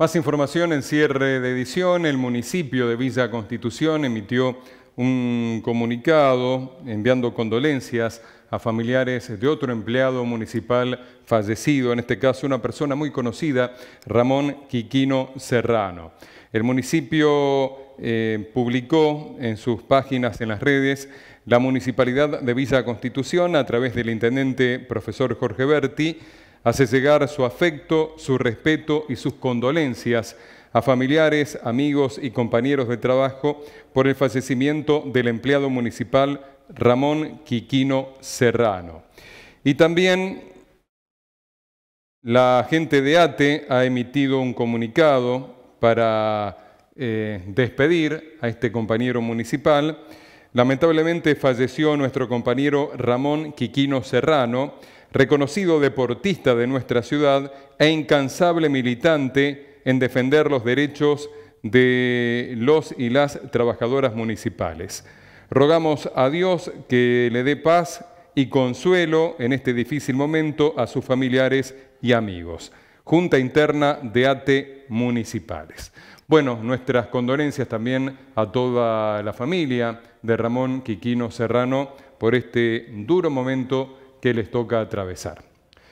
Más información en cierre de edición. El municipio de Villa Constitución emitió un comunicado enviando condolencias a familiares de otro empleado municipal fallecido, en este caso una persona muy conocida, Ramón Quiquino Serrano. El municipio eh, publicó en sus páginas en las redes la Municipalidad de Villa Constitución a través del intendente profesor Jorge Berti Hace llegar su afecto, su respeto y sus condolencias a familiares, amigos y compañeros de trabajo por el fallecimiento del empleado municipal Ramón Quiquino Serrano. Y también la gente de ATE ha emitido un comunicado para eh, despedir a este compañero municipal. Lamentablemente falleció nuestro compañero Ramón Quiquino Serrano, reconocido deportista de nuestra ciudad e incansable militante en defender los derechos de los y las trabajadoras municipales. Rogamos a Dios que le dé paz y consuelo en este difícil momento a sus familiares y amigos. Junta Interna de ATE Municipales. Bueno, nuestras condolencias también a toda la familia de Ramón Quiquino Serrano por este duro momento que les toca atravesar.